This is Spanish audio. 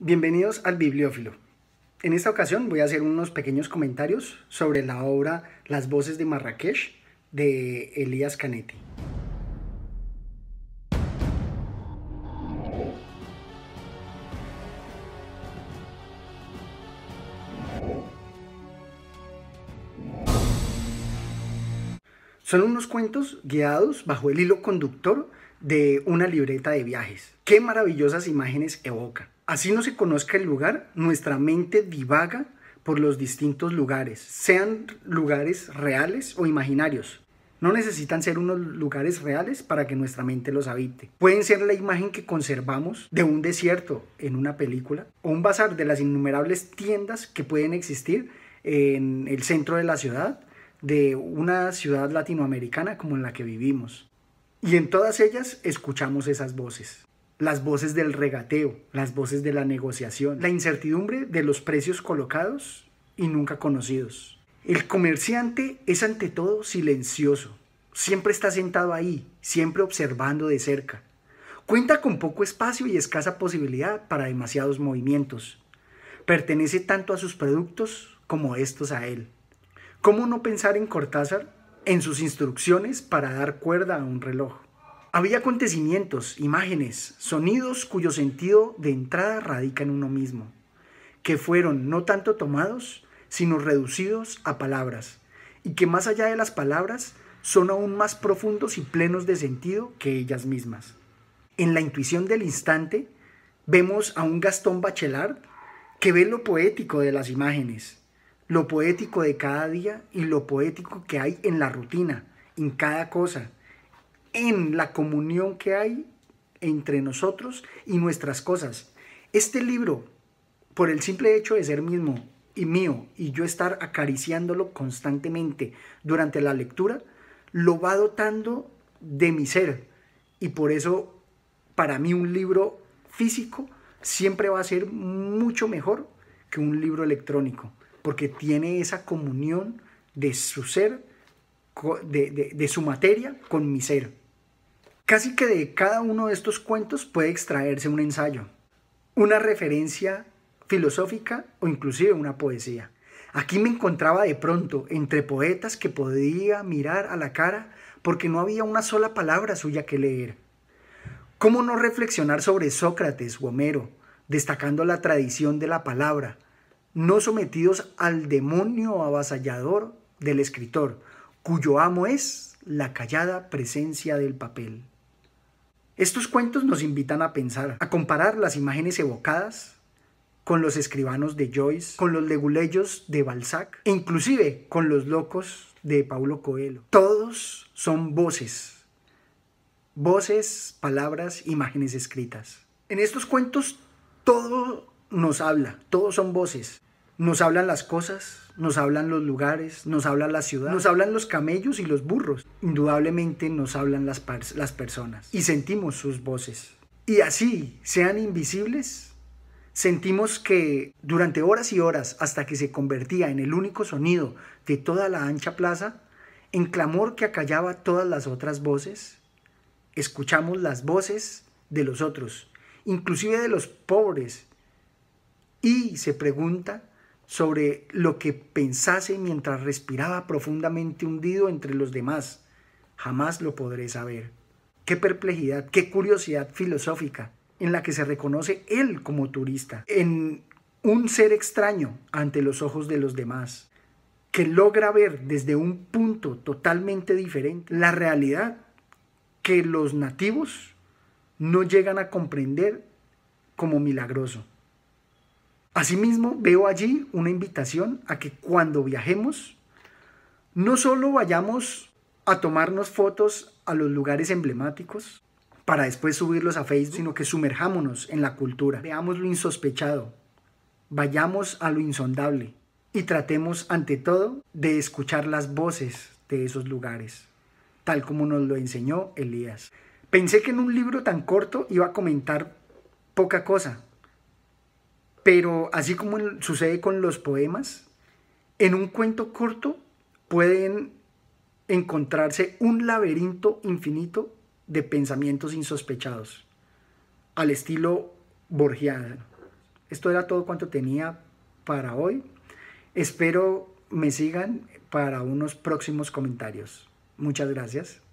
Bienvenidos al Bibliófilo. En esta ocasión voy a hacer unos pequeños comentarios sobre la obra Las voces de Marrakech de Elías Canetti. Son unos cuentos guiados bajo el hilo conductor de una libreta de viajes. Qué maravillosas imágenes evoca. Así no se conozca el lugar, nuestra mente divaga por los distintos lugares, sean lugares reales o imaginarios. No necesitan ser unos lugares reales para que nuestra mente los habite. Pueden ser la imagen que conservamos de un desierto en una película o un bazar de las innumerables tiendas que pueden existir en el centro de la ciudad, de una ciudad latinoamericana como en la que vivimos. Y en todas ellas escuchamos esas voces. Las voces del regateo, las voces de la negociación, la incertidumbre de los precios colocados y nunca conocidos. El comerciante es ante todo silencioso, siempre está sentado ahí, siempre observando de cerca. Cuenta con poco espacio y escasa posibilidad para demasiados movimientos. Pertenece tanto a sus productos como estos a él. ¿Cómo no pensar en Cortázar en sus instrucciones para dar cuerda a un reloj. Había acontecimientos, imágenes, sonidos cuyo sentido de entrada radica en uno mismo, que fueron no tanto tomados, sino reducidos a palabras, y que más allá de las palabras son aún más profundos y plenos de sentido que ellas mismas. En la intuición del instante, vemos a un Gastón Bachelard que ve lo poético de las imágenes, lo poético de cada día y lo poético que hay en la rutina, en cada cosa, en la comunión que hay entre nosotros y nuestras cosas. Este libro, por el simple hecho de ser mismo y mío, y yo estar acariciándolo constantemente durante la lectura, lo va dotando de mi ser. Y por eso, para mí, un libro físico siempre va a ser mucho mejor que un libro electrónico porque tiene esa comunión de su ser, de, su materia con mi ser. Casi que de cada uno de estos cuentos puede extraerse un ensayo, una referencia filosófica o inclusive una poesía. Aquí me encontraba de pronto entre poetas que podía mirar a la cara porque no había una sola palabra suya que leer. ¿Cómo no reflexionar sobre Sócrates o Homero, destacando la tradición de la palabra, no sometidos al demonio avasallador del escritor, cuyo amo es la callada presencia del papel. Estos cuentos nos invitan a pensar, a comparar las imágenes evocadas con los escribanos de Joyce, con los leguleyos de Balzac e inclusive con los locos de Paulo Coelho. Todos son voces, voces, palabras, imágenes escritas. En estos cuentos todo nos habla, todos son voces. Nos hablan las cosas, nos hablan los lugares, nos habla la ciudad, nos hablan los camellos y los burros. Indudablemente nos hablan las, las personas y sentimos sus voces. Y así, sean invisibles, sentimos que durante horas y horas, hasta que se convertía en el único sonido de toda la ancha plaza, en clamor que acallaba todas las otras voces, escuchamos las voces de los otros, inclusive de los pobres, y se pregunta sobre lo que pensase mientras respiraba profundamente hundido entre los demás. Jamás lo podré saber. Qué perplejidad, qué curiosidad filosófica en la que se reconoce él como turista, en un ser extraño ante los ojos de los demás, que logra ver desde un punto totalmente diferente la realidad que los nativos no llegan a comprender como milagroso. Asimismo, veo allí una invitación a que cuando viajemos, no solo vayamos a tomarnos fotos a los lugares emblemáticos para después subirlos a Facebook, sino que sumerjámonos en la cultura, veamos lo insospechado, vayamos a lo insondable y tratemos ante todo de escuchar las voces de esos lugares, tal como nos lo enseñó Elías. Pensé que en un libro tan corto iba a comentar poca cosa, pero así como sucede con los poemas, en un cuento corto pueden encontrarse un laberinto infinito de pensamientos insospechados, al estilo borgiano. Esto era todo cuanto tenía para hoy. Espero me sigan para unos próximos comentarios. Muchas gracias.